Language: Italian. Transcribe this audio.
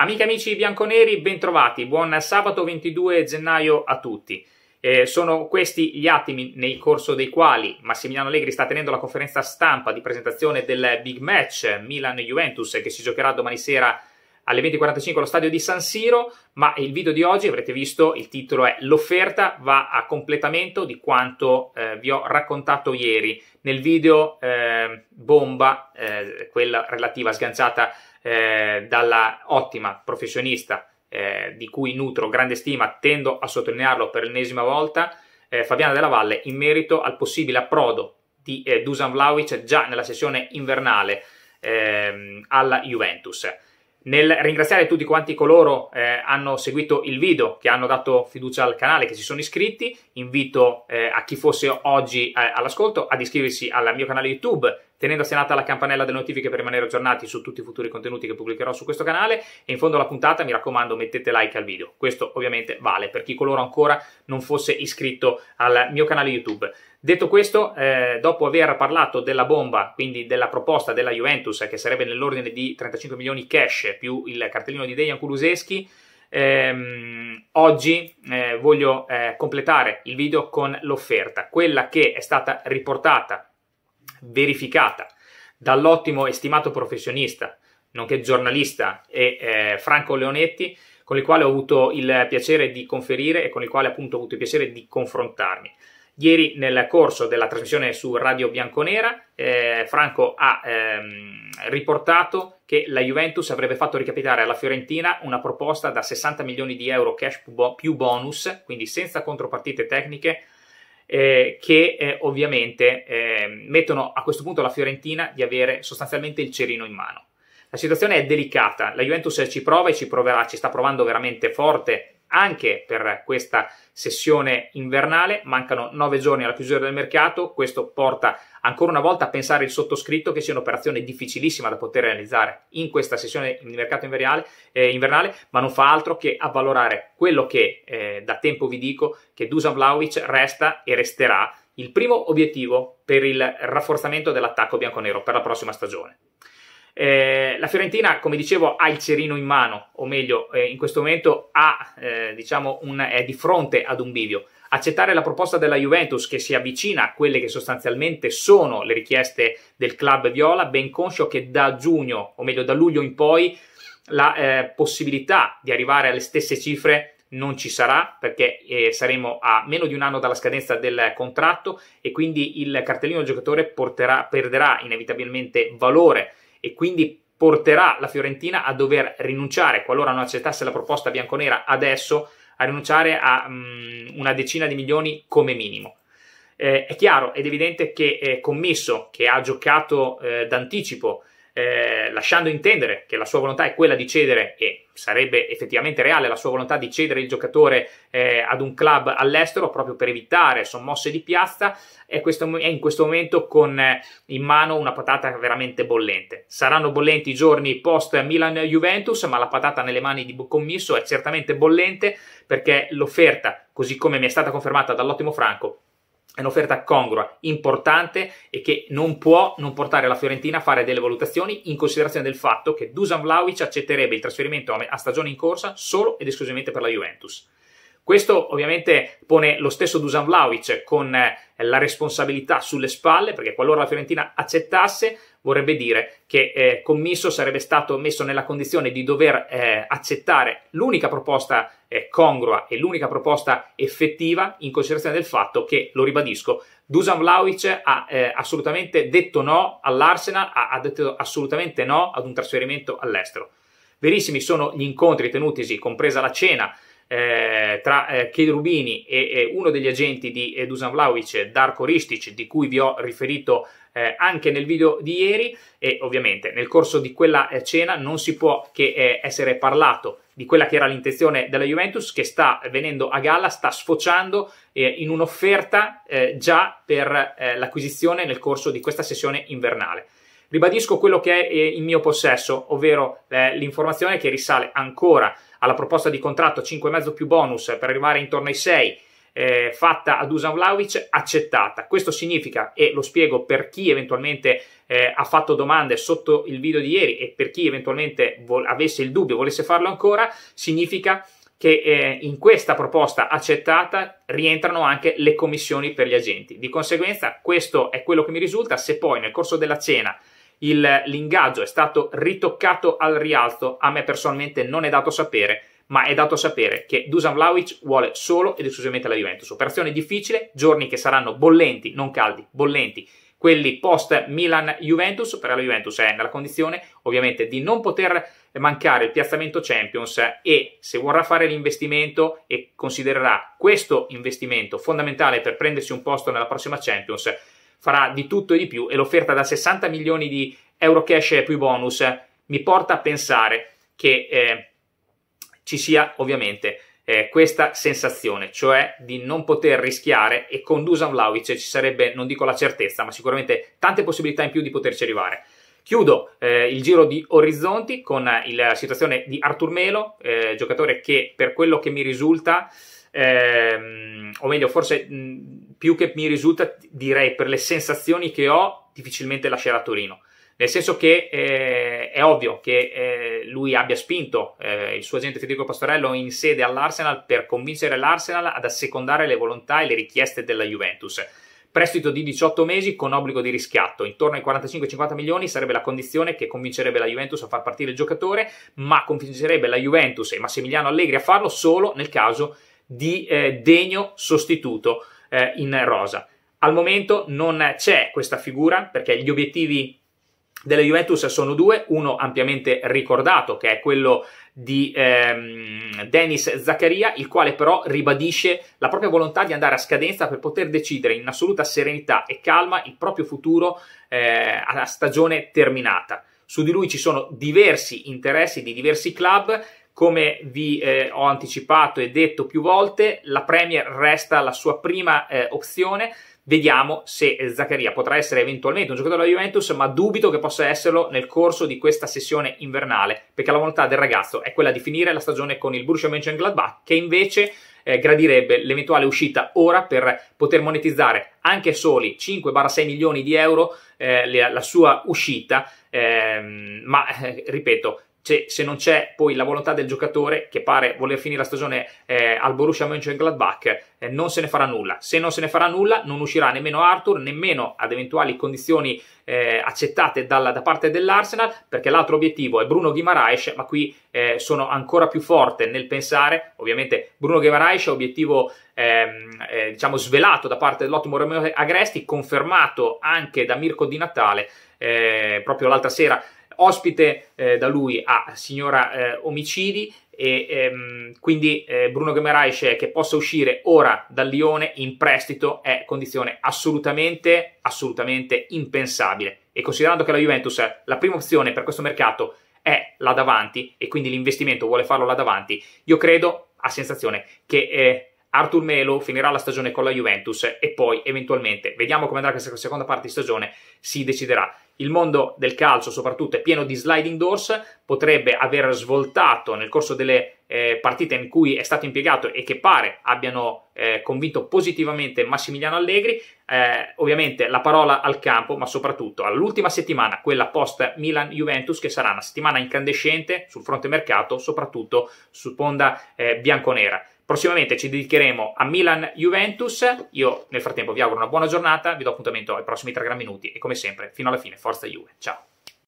Amiche e amici bianconeri, bentrovati, buon sabato 22 gennaio a tutti. Eh, sono questi gli attimi nel corso dei quali Massimiliano Allegri sta tenendo la conferenza stampa di presentazione del big match Milan-Juventus che si giocherà domani sera alle 20.45 allo stadio di San Siro, ma il video di oggi, avrete visto, il titolo è L'offerta va a completamento di quanto eh, vi ho raccontato ieri nel video eh, bomba, eh, quella relativa sganciata eh, dalla ottima professionista eh, di cui nutro grande stima, tendo a sottolinearlo per l'ennesima volta, eh, Fabiana Della Valle, in merito al possibile approdo di Dusan Vlaovic già nella sessione invernale ehm, alla Juventus nel ringraziare tutti quanti coloro che eh, hanno seguito il video, che hanno dato fiducia al canale, che si sono iscritti, invito eh, a chi fosse oggi eh, all'ascolto ad iscriversi al mio canale YouTube, tenendo assenata la campanella delle notifiche per rimanere aggiornati su tutti i futuri contenuti che pubblicherò su questo canale e in fondo alla puntata mi raccomando mettete like al video. Questo ovviamente vale per chi coloro ancora non fosse iscritto al mio canale YouTube. Detto questo, eh, dopo aver parlato della bomba, quindi della proposta della Juventus, che sarebbe nell'ordine di 35 milioni cash più il cartellino di Dejan Kuluseschi, ehm, oggi eh, voglio eh, completare il video con l'offerta, quella che è stata riportata, verificata dall'ottimo e stimato professionista, nonché giornalista, e eh, Franco Leonetti, con il quale ho avuto il piacere di conferire e con il quale appunto ho avuto il piacere di confrontarmi. Ieri nel corso della trasmissione su Radio Bianconera, eh, Franco ha ehm, riportato che la Juventus avrebbe fatto ricapitare alla Fiorentina una proposta da 60 milioni di euro cash più bonus, quindi senza contropartite tecniche, eh, che eh, ovviamente eh, mettono a questo punto la Fiorentina di avere sostanzialmente il cerino in mano. La situazione è delicata, la Juventus ci prova e ci proverà, ci sta provando veramente forte anche per questa sessione invernale. Mancano nove giorni alla chiusura del mercato, questo porta ancora una volta a pensare il sottoscritto che sia un'operazione difficilissima da poter realizzare in questa sessione di mercato invernale, eh, invernale ma non fa altro che avvalorare quello che eh, da tempo vi dico che Dusan Vlaovic resta e resterà il primo obiettivo per il rafforzamento dell'attacco bianconero per la prossima stagione. Eh, la Fiorentina, come dicevo, ha il cerino in mano, o meglio, eh, in questo momento ha, eh, diciamo un, è di fronte ad un bivio. Accettare la proposta della Juventus che si avvicina a quelle che sostanzialmente sono le richieste del club viola, ben conscio che da giugno, o meglio da luglio in poi, la eh, possibilità di arrivare alle stesse cifre non ci sarà perché eh, saremo a meno di un anno dalla scadenza del contratto e quindi il cartellino del giocatore porterà, perderà inevitabilmente valore e quindi porterà la Fiorentina a dover rinunciare, qualora non accettasse la proposta bianconera adesso, a rinunciare a um, una decina di milioni come minimo. Eh, è chiaro ed evidente che eh, Commisso, che ha giocato eh, d'anticipo eh, lasciando intendere che la sua volontà è quella di cedere, e sarebbe effettivamente reale la sua volontà di cedere il giocatore eh, ad un club all'estero proprio per evitare sommosse di piazza, è, questo, è in questo momento con eh, in mano una patata veramente bollente. Saranno bollenti i giorni post Milan-Juventus, ma la patata nelle mani di Commisso è certamente bollente perché l'offerta, così come mi è stata confermata dall'ottimo Franco, è un'offerta congrua, importante e che non può non portare la Fiorentina a fare delle valutazioni in considerazione del fatto che Dusan Vlaovic accetterebbe il trasferimento a stagione in corsa solo ed esclusivamente per la Juventus. Questo ovviamente pone lo stesso Dusan Vlaovic con eh, la responsabilità sulle spalle, perché qualora la Fiorentina accettasse, vorrebbe dire che eh, Commisso sarebbe stato messo nella condizione di dover eh, accettare l'unica proposta eh, congrua e l'unica proposta effettiva in considerazione del fatto che, lo ribadisco, Dusan Vlaovic ha eh, assolutamente detto no all'Arsenal, ha, ha detto assolutamente no ad un trasferimento all'estero. Verissimi sono gli incontri tenutisi, compresa la cena, eh, tra eh, Kid Rubini e, e uno degli agenti di eh, Dusan Vlaovic, Darko Ristic, di cui vi ho riferito eh, anche nel video di ieri e ovviamente nel corso di quella eh, cena non si può che eh, essere parlato di quella che era l'intenzione della Juventus che sta venendo a galla, sta sfociando in un'offerta già per l'acquisizione nel corso di questa sessione invernale. Ribadisco quello che è in mio possesso, ovvero l'informazione che risale ancora alla proposta di contratto 5,5 più bonus per arrivare intorno ai 6 eh, fatta a Dusan Vlaovic accettata. Questo significa, e lo spiego per chi eventualmente eh, ha fatto domande sotto il video di ieri e per chi eventualmente vol- avesse il dubbio, e volesse farlo ancora, significa che eh, in questa proposta accettata rientrano anche le commissioni per gli agenti. Di conseguenza, questo è quello che mi risulta. Se poi nel corso della cena il, l'ingaggio è stato ritoccato al rialzo, a me personalmente non è dato sapere, ma è dato sapere che Dusan Vlaovic vuole solo ed esclusivamente la Juventus. Operazione difficile, giorni che saranno bollenti, non caldi, bollenti, quelli post Milan-Juventus, però la Juventus è nella condizione ovviamente di non poter mancare il piazzamento Champions e se vorrà fare l'investimento e considererà questo investimento fondamentale per prendersi un posto nella prossima Champions, farà di tutto e di più e l'offerta da 60 milioni di euro cash più bonus mi porta a pensare che eh, ci sia ovviamente eh, questa sensazione, cioè di non poter rischiare e con Dusan Vlaovic ci sarebbe, non dico la certezza, ma sicuramente tante possibilità in più di poterci arrivare. Chiudo eh, il giro di orizzonti con eh, la situazione di Artur Melo, eh, giocatore che per quello che mi risulta ehm, o meglio, forse mh, più che mi risulta, direi per le sensazioni che ho, difficilmente lascerà Torino. Nel senso che eh, è ovvio che eh, lui abbia spinto eh, il suo agente Federico Pastorello in sede all'Arsenal per convincere l'Arsenal ad assecondare le volontà e le richieste della Juventus. Prestito di 18 mesi con obbligo di riscatto, intorno ai 45-50 milioni sarebbe la condizione che convincerebbe la Juventus a far partire il giocatore, ma convincerebbe la Juventus e Massimiliano Allegri a farlo solo nel caso di eh, degno sostituto eh, in rosa. Al momento non c'è questa figura perché gli obiettivi della Juventus sono due, uno ampiamente ricordato che è quello di ehm, Denis Zaccaria, il quale però ribadisce la propria volontà di andare a scadenza per poter decidere in assoluta serenità e calma il proprio futuro eh, alla stagione terminata. Su di lui ci sono diversi interessi di diversi club, come vi eh, ho anticipato e detto più volte, la Premier resta la sua prima eh, opzione. Vediamo se eh, Zaccaria potrà essere eventualmente un giocatore della Juventus, ma dubito che possa esserlo nel corso di questa sessione invernale, perché la volontà del ragazzo è quella di finire la stagione con il Borussia Mönchengladbach, che invece eh, gradirebbe l'eventuale uscita ora per poter monetizzare anche soli 5-6 milioni di euro eh, la sua uscita, ehm, ma eh, ripeto, se, se non c'è poi la volontà del giocatore che pare voler finire la stagione eh, al Borussia Mönchengladbach, eh, non se ne farà nulla. Se non se ne farà nulla, non uscirà nemmeno Arthur, nemmeno ad eventuali condizioni eh, accettate dalla, da parte dell'Arsenal, perché l'altro obiettivo è Bruno Guimaraes, ma qui eh, sono ancora più forte nel pensare, ovviamente Bruno Guimaraes è obiettivo ehm, eh, diciamo svelato da parte dell'ottimo Romeo Agresti, confermato anche da Mirko Di Natale eh, proprio l'altra sera ospite eh, da lui a Signora eh, Omicidi e ehm, quindi eh, Bruno Gemerais che possa uscire ora dal Lione in prestito è condizione assolutamente, assolutamente impensabile e considerando che la Juventus la prima opzione per questo mercato è là davanti e quindi l'investimento vuole farlo là davanti, io credo a sensazione che eh, Artur Melo finirà la stagione con la Juventus e poi eventualmente, vediamo come andrà questa seconda parte di stagione, si deciderà. Il mondo del calcio soprattutto è pieno di sliding doors, potrebbe aver svoltato nel corso delle eh, partite in cui è stato impiegato e che pare abbiano eh, convinto positivamente Massimiliano Allegri, eh, ovviamente la parola al campo, ma soprattutto all'ultima settimana, quella post Milan-Juventus, che sarà una settimana incandescente sul fronte mercato, soprattutto su ponda eh, bianconera. Prossimamente ci dedicheremo a Milan-Juventus. Io nel frattempo vi auguro una buona giornata, vi do appuntamento ai prossimi 3 gran minuti e come sempre fino alla fine, forza Juve. Ciao!